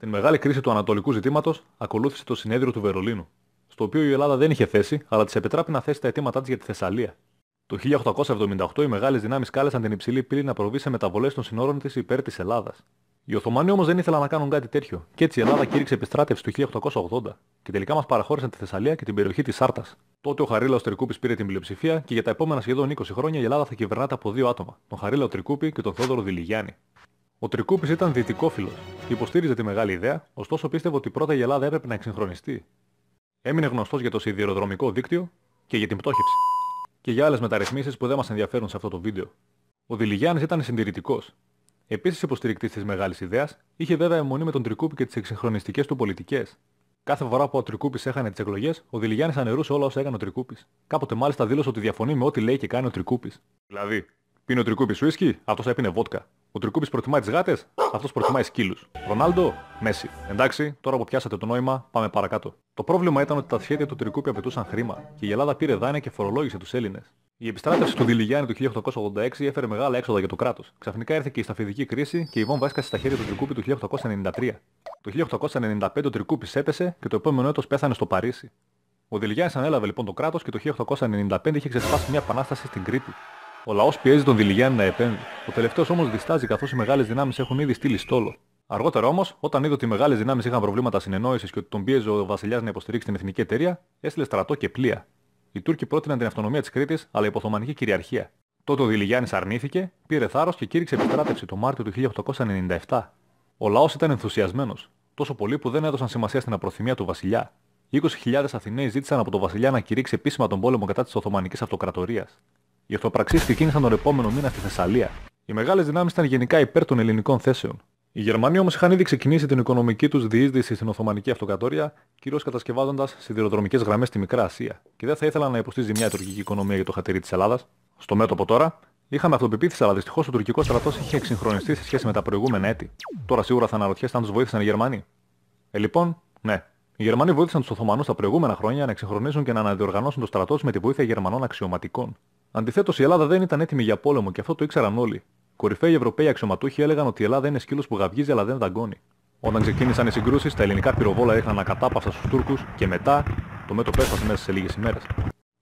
Την μεγάλη κρίση του ανατολικού ζητήματος ακολούθησε το συνέδριο του Βερολίνου, στο οποίο η Ελλάδα δεν είχε θέση, αλλά της επιτράπη να θέσει τα αιτήματά της για τη Θεσσαλία. Το 1878 οι μεγάλες δυνάμεις κάλεσαν την υψηλή πύλη να προβεί σε μεταβολές των συνόρων της υπέρ της Ελλάδας. Οι Οθωμανοί όμως δεν ήθελαν να κάνουν κάτι τέτοιο, και έτσι η Ελλάδα κήρυξε επιστράτευση το 1880 και τελικά μας παραχώρησαν τη Θεσσαλία και την περιοχή της Σάρτας. Τότε ο Χαρίλαο Τρικούπης πήρε την πλειοψηφία και για τα επόμενα σχεδόν 20 χρόνια η Ελλάδα θα κυβερνάται από δύο άτομα, τον Χαρίλαο Τρικούπη και τον Θόδωρο Δηλιγιάννη. Ο Τρικούπης ήταν δυτικόφιλος Υποστήριζε τη μεγάλη ιδέα, ωστόσο πίστευε ότι πρώτα η Ελλάδα έπρεπε να εξυγχρονιστεί. Έμεινε γνωστός για το σιδηροδρομικό δίκτυο και για την πτώχευση. Και για άλλες μεταρρυθμίσεις που δεν μας ενδιαφέρουν σε αυτό το βίντεο. Ο Δηλιγιάννης ήταν συντηρητικός. Επίσης υποστηρικτής της μεγάλης ιδέας, είχε βέβαια αιμονή με τον Τρικούπη και τις εξυγχρονιστικές του πολιτικές. Κάθε φορά που ο Τρικούπης έχανε τις εκλογές, ο Δηλιγιάννης ανερούσε όλα όσα έκανε ο Τρικούπης. Κάποτε μάλιστα δήλωσε ότι διαφωνεί με ό,τι λέει και κάνει ο Τρικούπης. Δηλαδή, πίνει ο Τρικούπης σουίσκι, αυτό έπινε βότκα. Ο Τρικούπης προτιμάει τις γάτες, αυτός προτιμάει σκύλους. Ρονάλντο, Μέση. Εντάξει, τώρα που πιάσατε το νόημα, πάμε παρακάτω. Το πρόβλημα ήταν ότι τα σχέδια του Τρικούπη απαιτούσαν χρήμα και η Ελλάδα πήρε δάνεια και φορολόγησε τους Έλληνες. Η επιστράτευση του Διλιγιάννη του 1886 έφερε μεγάλα έξοδα για το κράτος. Ξαφνικά έρθε και η σταφυδική κρίση και η βόμβα έσκασε στα χέρια του Τρικούπη του 1893. Το 1895 ο Τρικούπης έπεσε και το επόμενο έτος πέθανε στο Παρίσι. Ο Διλιγιάννης ανέλαβε λοιπόν το κράτος και το 1895 είχε ξεσπάσει μια επανάσταση στην Κρήτη. Ο λαός πιέζει τον Δηλιγιάννη να επέμβει. Ο τελευταίος όμως διστάζει καθώς οι μεγάλες δυνάμεις έχουν ήδη στείλει στόλο. Αργότερα όμως, όταν είδε ότι οι μεγάλες δυνάμεις είχαν προβλήματα συνεννόησης και ότι τον πίεζε ο βασιλιάς να υποστηρίξει την εθνική εταιρεία, έστειλε στρατό και πλοία. Οι Τούρκοι πρότειναν την αυτονομία της Κρήτης, αλλά η Οθωμανική κυριαρχία. Τότε ο Δηλιγιάννης αρνήθηκε, πήρε θάρρος και κήρυξε επιστράτευση το Μάρτιο του 1897. Ο λαός ήταν ενθουσιασμένος, τόσο πολύ που δεν έδωσαν σημασία στην απροθυμία του βασιλιά. 20.000 Αθηναίοι ζήτησαν από τον βασιλιά να κηρύξει επίσημα τον πόλεμο κατά της Οθωμανικής Αυτοκρατορίας. Οι αυτοπραξίες ξεκίνησαν τον επόμενο μήνα στη Θεσσαλία. Οι μεγάλες δυνάμεις ήταν γενικά υπέρ των ελληνικών θέσεων. Οι Γερμανοί όμως είχαν ήδη ξεκινήσει την οικονομική τους διείσδυση στην Οθωμανική Αυτοκρατορία, κυρίως κατασκευάζοντας σιδηροδρομικές γραμμές στη Μικρά Ασία. Και δεν θα ήθελαν να υποστεί μια η τουρκική οικονομία για το χατήρι της Ελλάδας. Στο μέτωπο τώρα, Είχαμε αυτοπεποίθηση, αλλά δυστυχώς ο τουρκικός στρατός είχε εξυγχρονιστεί σε σχέση με τα προηγούμενα έτη. Τώρα σίγουρα θα αναρωτιέστε αν τους βοήθησαν οι Γερμανοί. Ε, λοιπόν, ναι. Οι Γερμανοί βοήθησαν τους Οθωμανούς τα προηγούμενα χρόνια να εξυγχρονίσουν και να αναδιοργανώσουν το στρατό με τη βοήθεια Γερμανών αξιωματικών. Αντιθέτως, η Ελλάδα δεν ήταν έτοιμη για πόλεμο και αυτό το ήξεραν όλοι. Κορυφαίοι Ευρωπαίοι αξιωματούχοι έλεγαν ότι η Ελλάδα είναι σκύλος που γαυγίζει αλλά δεν δαγκώνει. Όταν ξεκίνησαν οι συγκρούσεις, τα ελληνικά πυροβόλα είχαν ακατάπαυστα στους Τούρκους και μετά το μέτωπο έφτασε μέσα σε λίγες ημέρες.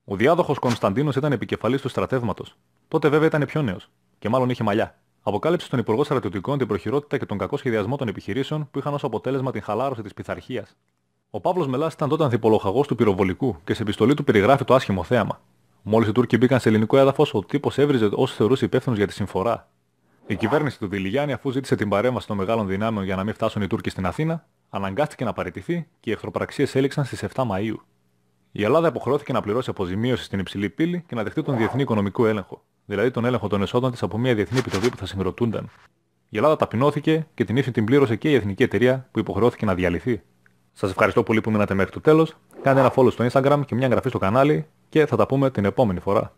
Ο διάδοχος Κωνσταντίνος ήταν επικεφαλής του στρατεύματος. Τότε βέβαια ήταν πιο νέος και μάλλον είχε μαλλιά. Αποκάλυψε τον Υπουργό Στρατιωτικών την προχειρότητα και τον κακό σχεδιασμό των επιχειρήσεων που είχαν ως αποτέλεσμα την χαλάρωση της πειθαρχίας. Ο Παύλος Μελάς ήταν τότε ανθιπολοχαγός του πυροβολικού και σε επιστολή του περιγράφει το άσχημο θέαμα. Μόλις οι Τούρκοι μπήκαν σε ελληνικό έδαφος, ο τύπος έβριζε όσους θεωρούσε υπεύθυνος για τη συμφορά. Η κυβέρνηση του Δηλιγιάννη, αφού ζήτησε την παρέμβαση των μεγάλων δυνάμεων για να μην φτάσουν οι Τούρκοι στην Αθήνα, αναγκάστηκε να παραιτηθεί και οι εχθροπραξίες έληξαν στις 7 Μαου. Η Ελλάδα υποχρεώθηκε να πληρώσει αποζημίωση στην υψηλή πύλη και να δεχτεί τον διεθνή οικονομικό έλεγχο, δηλαδή τον έλεγχο των εσόδων της από μια διεθνή επιτροπή που θα συγκροτούνταν. Η Ελλάδα ταπεινώθηκε και την ύφη την πλήρωσε και η εθνική εταιρεία που υποχρεώθηκε να διαλυθεί. Σας ευχαριστώ πολύ που μείνατε μέχρι το τέλος. Κάντε ένα follow στο Instagram και μια εγγραφή στο κανάλι και θα τα πούμε την επόμενη φορά.